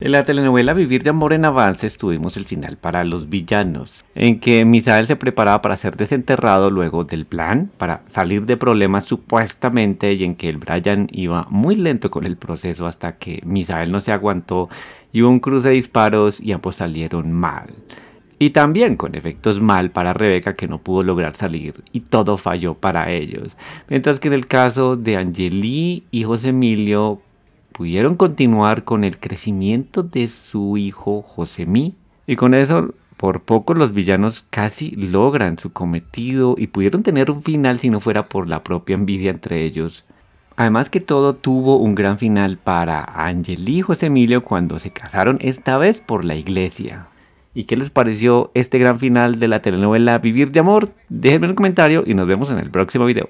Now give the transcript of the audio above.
En la telenovela Vivir de Amor en Avances tuvimos el final para los villanos, en que Misael se preparaba para ser desenterrado luego del plan, para salir de problemas supuestamente y en que el Brian iba muy lento con el proceso hasta que Misael no se aguantó y hubo un cruce de disparos y ambos salieron mal. Y también con efectos mal para Rebeca que no pudo lograr salir y todo falló para ellos. Mientras que en el caso de Angeli y José Emilio pudieron continuar con el crecimiento de su hijo Josemí. Y con eso, por poco los villanos casi logran su cometido y pudieron tener un final si no fuera por la propia envidia entre ellos. Además que todo tuvo un gran final para Ángel y José Emilio cuando se casaron esta vez por la iglesia. ¿Y qué les pareció este gran final de la telenovela Vivir de Amor? Déjenme un comentario y nos vemos en el próximo video.